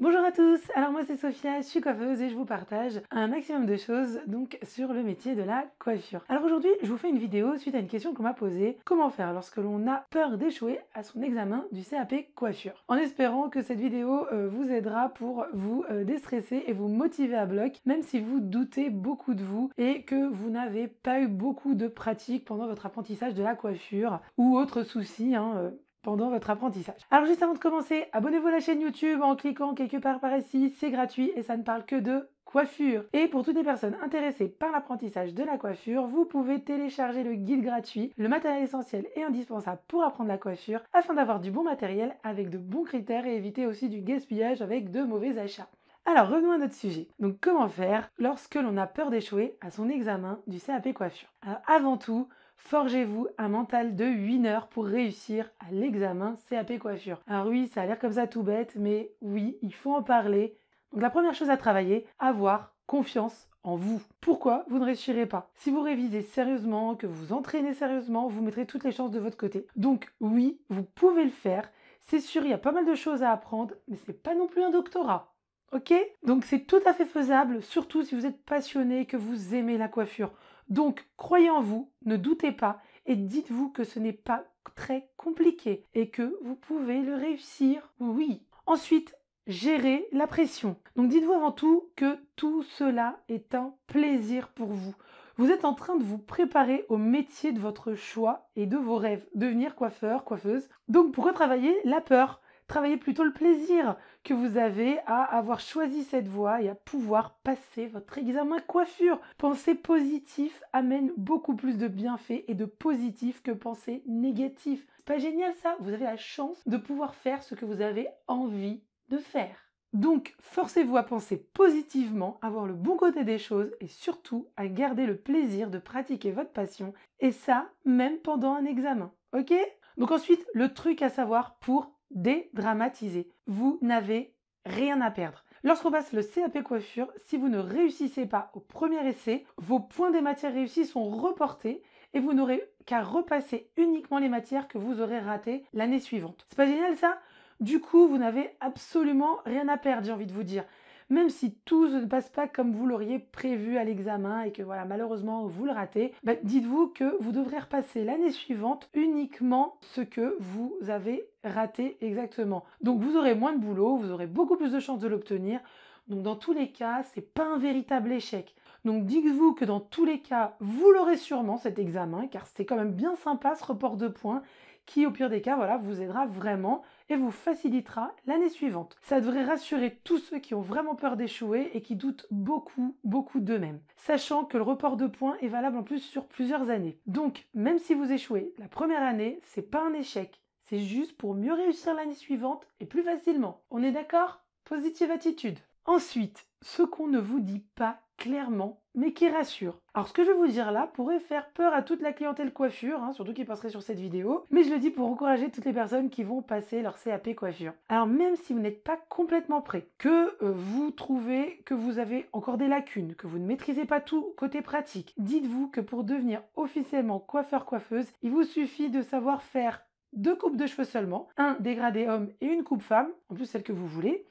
Bonjour à tous, alors moi c'est Sophia, je suis coiffeuse et je vous partage un maximum de choses donc sur le métier de la coiffure. Alors aujourd'hui je vous fais une vidéo suite à une question qu'on m'a posée, comment faire lorsque l'on a peur d'échouer à son examen du CAP coiffure. En espérant que cette vidéo euh, vous aidera pour vous euh, déstresser et vous motiver à bloc, même si vous doutez beaucoup de vous et que vous n'avez pas eu beaucoup de pratique pendant votre apprentissage de la coiffure ou autre soucis... Hein, euh, pendant votre apprentissage. Alors juste avant de commencer, abonnez-vous à la chaîne YouTube en cliquant quelque part par ici, c'est gratuit et ça ne parle que de coiffure. Et pour toutes les personnes intéressées par l'apprentissage de la coiffure, vous pouvez télécharger le guide gratuit, le matériel essentiel et indispensable pour apprendre la coiffure, afin d'avoir du bon matériel avec de bons critères et éviter aussi du gaspillage avec de mauvais achats. Alors revenons à notre sujet. Donc comment faire lorsque l'on a peur d'échouer à son examen du CAP coiffure Alors avant tout, Forgez-vous un mental de 8 heures pour réussir à l'examen CAP coiffure. Alors oui, ça a l'air comme ça tout bête, mais oui, il faut en parler. Donc la première chose à travailler, avoir confiance en vous. Pourquoi vous ne réussirez pas Si vous révisez sérieusement, que vous entraînez sérieusement, vous mettrez toutes les chances de votre côté. Donc oui, vous pouvez le faire. C'est sûr, il y a pas mal de choses à apprendre, mais n'est pas non plus un doctorat. Ok Donc c'est tout à fait faisable, surtout si vous êtes passionné, que vous aimez la coiffure. Donc, croyez en vous, ne doutez pas et dites-vous que ce n'est pas très compliqué et que vous pouvez le réussir. Oui. Ensuite, gérer la pression. Donc dites-vous avant tout que tout cela est un plaisir pour vous. Vous êtes en train de vous préparer au métier de votre choix et de vos rêves, devenir coiffeur, coiffeuse. Donc pour travailler la peur Travaillez plutôt le plaisir que vous avez à avoir choisi cette voie et à pouvoir passer votre examen coiffure. Penser positif amène beaucoup plus de bienfaits et de positifs que penser négatif. C'est pas génial ça Vous avez la chance de pouvoir faire ce que vous avez envie de faire. Donc, forcez-vous à penser positivement, à voir le bon côté des choses et surtout à garder le plaisir de pratiquer votre passion et ça même pendant un examen. OK Donc ensuite, le truc à savoir pour dédramatiser. Vous n'avez rien à perdre. Lorsqu'on passe le CAP coiffure, si vous ne réussissez pas au premier essai, vos points des matières réussies sont reportés et vous n'aurez qu'à repasser uniquement les matières que vous aurez ratées l'année suivante. C'est pas génial ça Du coup, vous n'avez absolument rien à perdre, j'ai envie de vous dire même si tout ne passe pas comme vous l'auriez prévu à l'examen et que voilà, malheureusement, vous le ratez, bah, dites-vous que vous devrez repasser l'année suivante uniquement ce que vous avez raté exactement. Donc vous aurez moins de boulot, vous aurez beaucoup plus de chances de l'obtenir. Donc dans tous les cas, c'est pas un véritable échec. Donc dites-vous que dans tous les cas, vous l'aurez sûrement cet examen, car c'était quand même bien sympa ce report de points qui au pire des cas, voilà, vous aidera vraiment et vous facilitera l'année suivante. Ça devrait rassurer tous ceux qui ont vraiment peur d'échouer et qui doutent beaucoup, beaucoup d'eux-mêmes. Sachant que le report de points est valable en plus sur plusieurs années. Donc, même si vous échouez la première année, c'est pas un échec. C'est juste pour mieux réussir l'année suivante et plus facilement. On est d'accord Positive attitude. Ensuite, ce qu'on ne vous dit pas clairement mais qui rassure. Alors ce que je vais vous dire là pourrait faire peur à toute la clientèle coiffure, hein, surtout qui passerait sur cette vidéo, mais je le dis pour encourager toutes les personnes qui vont passer leur CAP coiffure. Alors même si vous n'êtes pas complètement prêt, que euh, vous trouvez que vous avez encore des lacunes, que vous ne maîtrisez pas tout côté pratique, dites-vous que pour devenir officiellement coiffeur-coiffeuse, il vous suffit de savoir faire deux coupes de cheveux seulement, un dégradé homme et une coupe femme, en plus celle que vous voulez,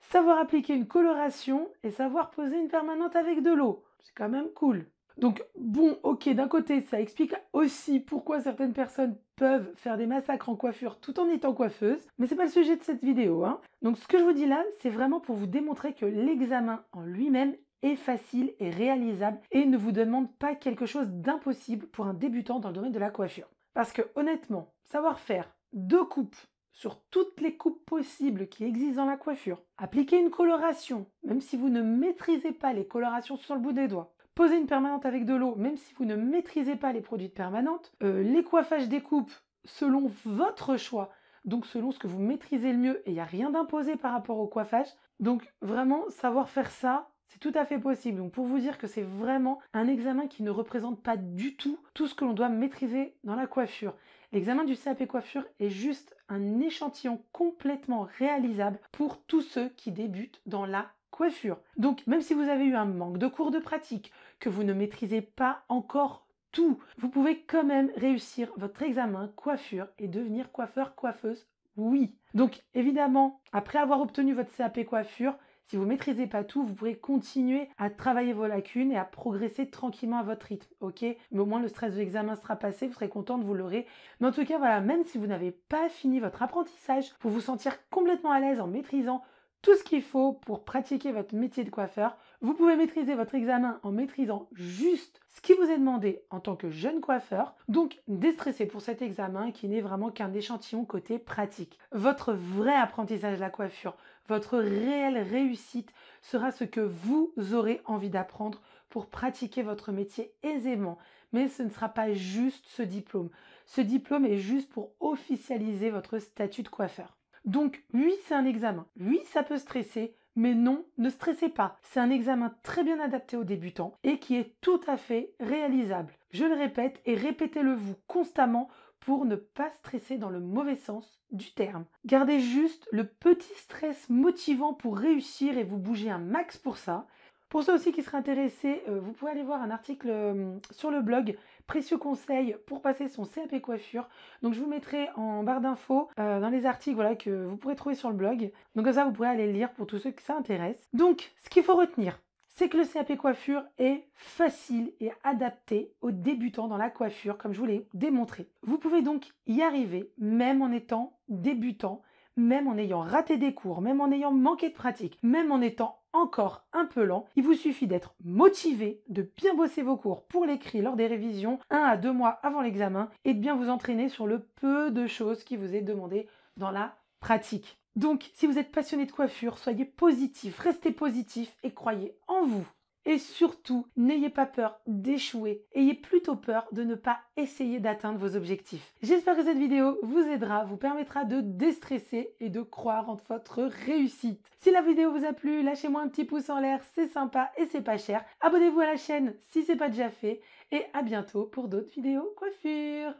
savoir appliquer une coloration et savoir poser une permanente avec de l'eau. C'est quand même cool. Donc bon, ok, d'un côté, ça explique aussi pourquoi certaines personnes peuvent faire des massacres en coiffure tout en étant coiffeuse. mais c'est pas le sujet de cette vidéo. Hein. Donc ce que je vous dis là, c'est vraiment pour vous démontrer que l'examen en lui-même est facile et réalisable et ne vous demande pas quelque chose d'impossible pour un débutant dans le domaine de la coiffure. Parce que honnêtement, savoir faire deux coupes sur toutes les coupes possibles qui existent dans la coiffure. Appliquez une coloration, même si vous ne maîtrisez pas les colorations sur le bout des doigts. Posez une permanente avec de l'eau, même si vous ne maîtrisez pas les produits de permanente. Euh, les coiffages découpent selon votre choix, donc selon ce que vous maîtrisez le mieux, et il n'y a rien d'imposé par rapport au coiffage. Donc vraiment, savoir faire ça, c'est tout à fait possible. Donc pour vous dire que c'est vraiment un examen qui ne représente pas du tout tout ce que l'on doit maîtriser dans la coiffure. L'examen du CAP coiffure est juste un échantillon complètement réalisable pour tous ceux qui débutent dans la coiffure. Donc même si vous avez eu un manque de cours de pratique, que vous ne maîtrisez pas encore tout, vous pouvez quand même réussir votre examen coiffure et devenir coiffeur coiffeuse. Oui. Donc évidemment, après avoir obtenu votre CAP coiffure, si vous maîtrisez pas tout, vous pourrez continuer à travailler vos lacunes et à progresser tranquillement à votre rythme, ok Mais au moins le stress de l'examen sera passé, vous serez contente, vous l'aurez. Mais en tout cas, voilà, même si vous n'avez pas fini votre apprentissage, pour vous sentir complètement à l'aise en maîtrisant tout ce qu'il faut pour pratiquer votre métier de coiffeur. Vous pouvez maîtriser votre examen en maîtrisant juste ce qui vous est demandé en tant que jeune coiffeur. Donc, déstressez pour cet examen qui n'est vraiment qu'un échantillon côté pratique. Votre vrai apprentissage de la coiffure, votre réelle réussite sera ce que vous aurez envie d'apprendre pour pratiquer votre métier aisément. Mais ce ne sera pas juste ce diplôme. Ce diplôme est juste pour officialiser votre statut de coiffeur. Donc oui, c'est un examen. Oui, ça peut stresser, mais non, ne stressez pas. C'est un examen très bien adapté aux débutants et qui est tout à fait réalisable. Je le répète et répétez-le vous constamment pour ne pas stresser dans le mauvais sens du terme. Gardez juste le petit stress motivant pour réussir et vous bougez un max pour ça. Pour ceux aussi qui seraient intéressés, euh, vous pouvez aller voir un article euh, sur le blog Précieux conseils pour passer son CAP coiffure. Donc je vous mettrai en barre d'infos euh, dans les articles que vous pourrez trouver sur le blog. Donc ça, vous pourrez aller le lire pour tous ceux que ça intéresse. Donc, ce qu'il faut retenir, c'est que le CAP coiffure est facile et adapté aux débutants dans la coiffure, comme je vous l'ai démontré. Vous pouvez donc y arriver, même en étant débutant, même en ayant raté des cours, même en ayant manqué de pratique, même en étant encore un peu lent, il vous suffit d'être motivé, de bien bosser vos cours pour l'écrit lors des révisions, un à deux mois avant l'examen, et de bien vous entraîner sur le peu de choses qui vous est demandé dans la pratique. Donc, si vous êtes passionné de coiffure, soyez positif, restez positif et croyez en vous. Et surtout, n'ayez pas peur d'échouer. Ayez plutôt peur de ne pas essayer d'atteindre vos objectifs. J'espère que cette vidéo vous aidera, vous permettra de déstresser et de croire en votre réussite. Si la vidéo vous a plu, lâchez-moi un petit pouce en l'air, c'est sympa et c'est pas cher. Abonnez-vous à la chaîne si n'est pas déjà fait et à bientôt pour d'autres vidéos coiffure.